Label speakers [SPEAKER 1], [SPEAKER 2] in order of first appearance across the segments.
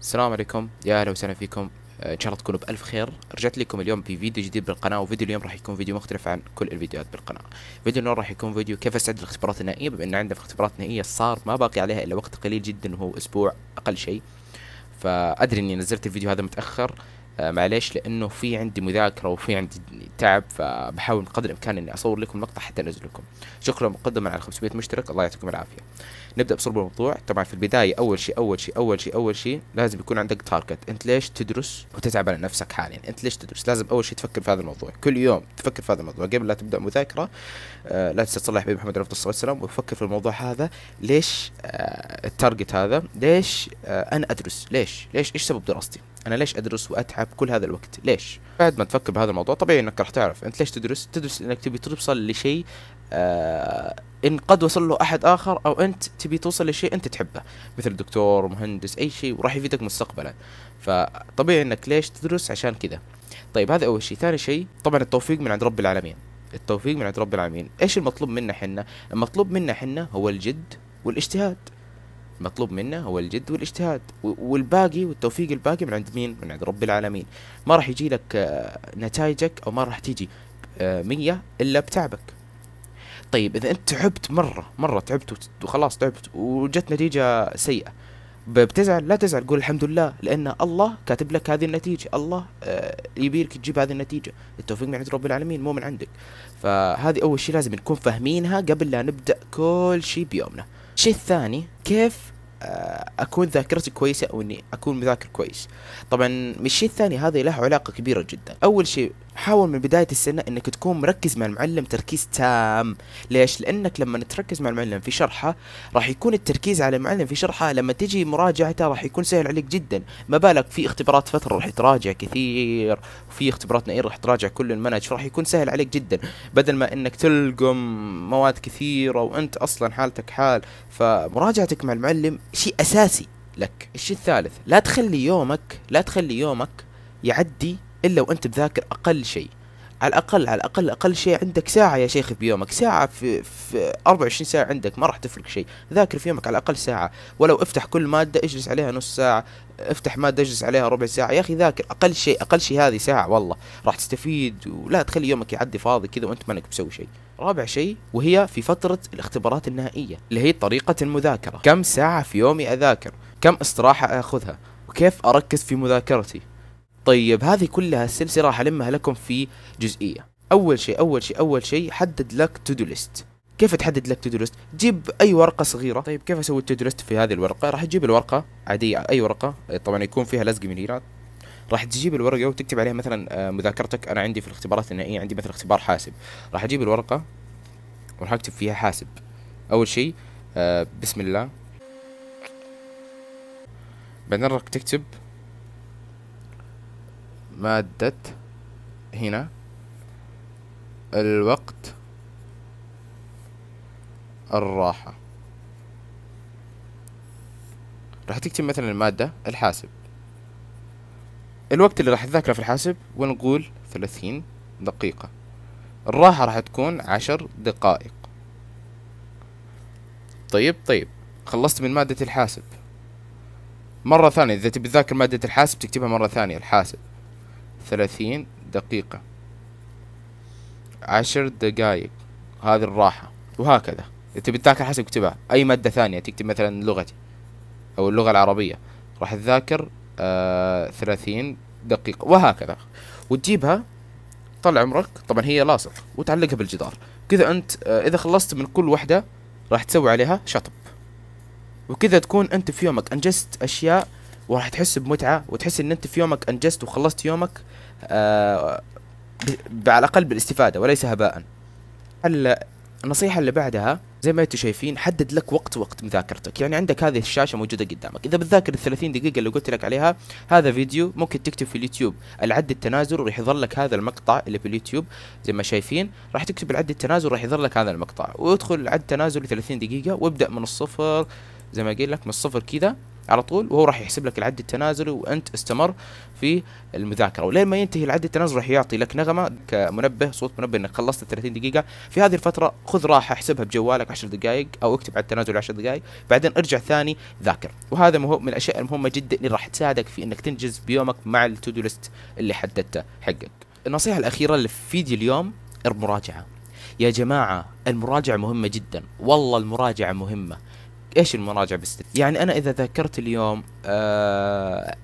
[SPEAKER 1] السلام عليكم يا اهلا وسهلا فيكم آه، ان شاء الله تكونوا بالف خير رجعت لكم اليوم بفيديو جديد بالقناه وفيديو اليوم راح يكون فيديو مختلف عن كل الفيديوهات بالقناه فيديو اليوم راح يكون فيديو كيف استعد للاختبارات النهائيه بما ان عندنا اختبارات نهائيه صار ما باقي عليها الا وقت قليل جدا وهو اسبوع اقل شيء فادري اني نزلت الفيديو هذا متاخر آه، معليش لانه في عندي مذاكره وفي عندي تعب فبحاول قدر الامكان اني اصور لكم لقطه حتى انزل لكم شكرا مقدما على 500 مشترك الله يعطيكم العافيه نبدا بصلب الموضوع طبعا في البدايه اول شيء اول شيء اول شيء اول شيء لازم يكون عندك تارجت انت ليش تدرس وتتعب على نفسك حاليا انت ليش تدرس لازم اول شيء تفكر في هذا الموضوع كل يوم تفكر في هذا الموضوع قبل لا تبدا مذاكره آه، لا تنسى تصلي حبيب محمد عليه الصلاه والسلام وفكر في الموضوع هذا ليش آه، التارجت هذا ليش انا ادرس ليش ليش ايش سبب دراستي انا ليش ادرس واتعب كل هذا الوقت ليش بعد ما تفكر بهذا الموضوع طبيعي انك راح تعرف انت ليش تدرس تدرس انك تبي توصل لشيء آه ان قد وصل له احد اخر او انت تبي توصل لشيء انت تحبه مثل دكتور مهندس اي شيء وراح يفيدك مستقبلا فطبيعي انك ليش تدرس عشان كذا طيب هذا اول شيء ثاني شيء طبعا التوفيق من عند رب العالمين التوفيق من عند رب العالمين ايش المطلوب منا حنا المطلوب منا حنا هو الجد والاجتهاد مطلوب منا هو الجد والاجتهاد والباقي والتوفيق الباقي من عند مين؟ من عند رب العالمين ما راح يجي لك آه، نتائجك أو ما راح تيجي آه، مية إلا بتعبك طيب إذا أنت تعبت مرة مرة تعبت وخلاص تعبت وجت نتيجة سيئة بتزعل لا تزعل قول الحمد لله لأن الله كاتب لك هذه النتيجة الله آه، يبيرك تجيب هذه النتيجة التوفيق من عند رب العالمين مو من عندك فهذه أول شيء لازم نكون فاهمينها قبل لا نبدأ كل شيء بيومنا الشيء الثاني كيف آه، اكون ذاكرتي كويسه او اني اكون مذاكر كويس طبعا الشيء الثاني هذا له علاقه كبيره جدا اول شيء حاول من بداية السنة انك تكون مركز مع المعلم تركيز تام ليش؟ لانك لما تركز مع المعلم في شرحه راح يكون التركيز على المعلم في شرحه لما تجي مراجعته راح يكون سهل عليك جدا ما بالك في اختبارات فترة راح تراجع كثير وفي اختبارات نقير راح تراجع كل المنهج فراح يكون سهل عليك جدا بدل ما انك تلقم مواد كثيرة وانت اصلا حالتك حال فمراجعتك مع المعلم شيء اساسي لك الشيء الثالث لا تخلي يومك لا تخلي يومك يعدي الا وانت مذاكر اقل شيء على الاقل على الاقل اقل شيء عندك ساعه يا شيخ بيومك ساعه في, في 24 ساعه عندك ما راح تفرق شيء ذاكر في يومك على الاقل ساعه ولو افتح كل ماده اجلس عليها نص ساعه افتح ماده اجلس عليها ربع ساعه يا اخي ذاكر اقل شيء اقل شيء هذه ساعه والله راح تستفيد ولا تخلي يومك يعدي فاضي كذا وانت ما انك مسوي شيء رابع شيء وهي في فترة الاختبارات النهائية اللي هي طريقة المذاكرة كم ساعة في يومي أذاكر كم استراحة أخذها وكيف أركز في مذاكرتي طيب هذه كلها السلسله راح المها لكم في جزئيه اول شيء اول شيء اول شيء حدد لك تو دو ليست كيف تحدد لك تو دو ليست جيب اي ورقه صغيره طيب كيف اسوي التو دو ليست في هذه الورقه راح تجيب الورقه عاديه اي ورقه طبعا يكون فيها لزق من هنا راح تجيب الورقه وتكتب عليها مثلا آه، مذاكرتك انا عندي في الاختبارات النهائيه عندي مثلا اختبار حاسب راح اجيب الورقه وراح اكتب فيها حاسب اول شيء آه، بسم الله بعدين راح تكتب مادة هنا الوقت الراحة راح تكتب مثلا المادة الحاسب الوقت اللي راح تذاكره في الحاسب ونقول ثلاثين دقيقة الراحة راح تكون عشر دقائق طيب طيب خلصت من مادة الحاسب مرة ثانية إذا تبي تذاكر مادة الحاسب تكتبها مرة ثانية الحاسب ثلاثين دقيقة عشر دقايق هذه الراحة وهكذا تبي تذاكر حسب اكتبها أي مادة ثانية تكتب مثلا لغتي أو اللغة العربية راح تذاكر آه ثلاثين دقيقة وهكذا وتجيبها طال عمرك طبعا هي لاصق وتعلقها بالجدار كذا أنت آه إذا خلصت من كل وحدة راح تسوي عليها شطب وكذا تكون أنت في يومك أنجزت أشياء وراح تحس بمتعه وتحس ان انت في يومك انجزت وخلصت يومك آه على الاقل بالاستفاده وليس هباء النصيحه اللي بعدها زي ما انتم شايفين حدد لك وقت وقت مذاكرتك يعني عندك هذه الشاشه موجوده قدامك اذا بتذاكر ال 30 دقيقه اللي قلت لك عليها هذا فيديو ممكن تكتب في اليوتيوب العد التنازل وراح يظهر لك هذا المقطع اللي في اليوتيوب زي ما شايفين راح تكتب العد التنازل وراح يظهر لك هذا المقطع وادخل العد التنازل 30 دقيقه وابدا من الصفر زي ما قيل لك من الصفر كذا على طول وهو راح يحسب لك العد التنازلي وانت استمر في المذاكره ولين ما ينتهي العد التنازلي راح يعطي لك نغمه كمنبه صوت منبه انك خلصت 30 دقيقه في هذه الفتره خذ راحه احسبها بجوالك 10 دقائق او اكتب على التنازل 10 دقائق بعدين ارجع ثاني ذاكر وهذا من الاشياء المهمه جدا اللي راح تساعدك في انك تنجز بيومك مع التودو ليست اللي حددته حقك النصيحه الاخيره اللي في فيديو اليوم المراجعه يا جماعه المراجعه مهمه جدا والله المراجعه مهمه ايش المراجعه بالست يعني انا اذا ذاكرت اليوم آه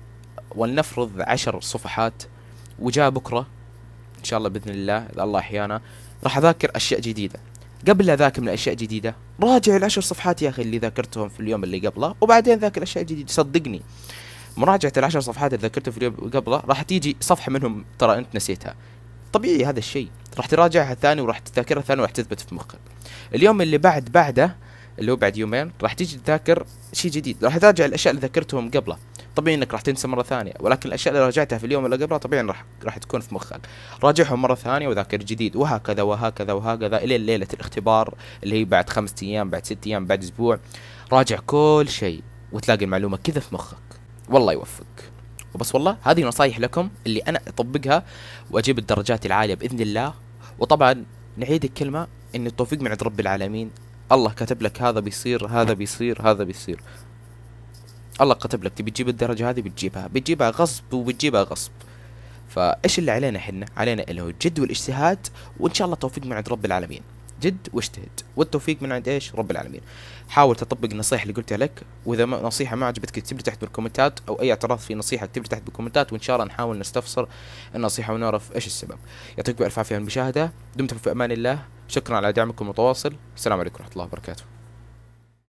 [SPEAKER 1] ولنفرض عشر صفحات وجاء بكره ان شاء الله باذن الله اذا الله احيانا راح اذاكر اشياء جديده قبل لا اذاكر من اشياء جديده راجع العشر صفحات يا اخي اللي ذاكرتهم في اليوم اللي قبله وبعدين ذاكر اشياء جديده صدقني مراجعه العشر صفحات اللي ذاكرتها في اليوم قبله راح تيجي صفحه منهم ترى انت نسيتها طبيعي هذا الشيء راح تراجعها ثاني وراح تذاكرها ثاني وراح تثبت في مخك اليوم اللي بعد بعده اللي هو بعد يومين راح تيجي تذاكر شيء جديد راح تراجع الاشياء اللي ذاكرتهم قبله طبيعي انك راح تنسى مره ثانيه ولكن الاشياء اللي راجعتها في اليوم اللي قبله طبيعي راح راح تكون في مخك راجعهم مره ثانيه وذاكر جديد وهكذا وهكذا وهكذا الى ليله الاختبار اللي هي بعد خمسة ايام بعد ست ايام بعد اسبوع راجع كل شيء وتلاقي المعلومه كذا في مخك والله يوفق وبس والله هذه نصايح لكم اللي انا اطبقها واجيب الدرجات العاليه باذن الله وطبعا نعيد الكلمه ان التوفيق من عند رب العالمين الله كاتب لك هذا بيصير هذا بيصير هذا بيصير الله كاتب لك تبي تجيب الدرجة هذه بتجيبها بتجيبها غصب وبتجيبها غصب فايش اللي علينا احنا علينا اللي هو الجد والاجتهاد وان شاء الله توفيق من عند رب العالمين جد واجتهد والتوفيق من عند ايش رب العالمين حاول تطبق النصيحه اللي قلتها لك واذا ما نصيحه ما عجبتك اكتب لي تحت بالكومنتات او اي اعتراض في نصيحه اكتب لي تحت بالكومنتات وان شاء الله نحاول نستفسر النصيحه ونعرف ايش السبب يعطيكم الف عافيه على المشاهده دمتم في امان الله شكرا على دعمكم المتواصل السلام عليكم ورحمه الله وبركاته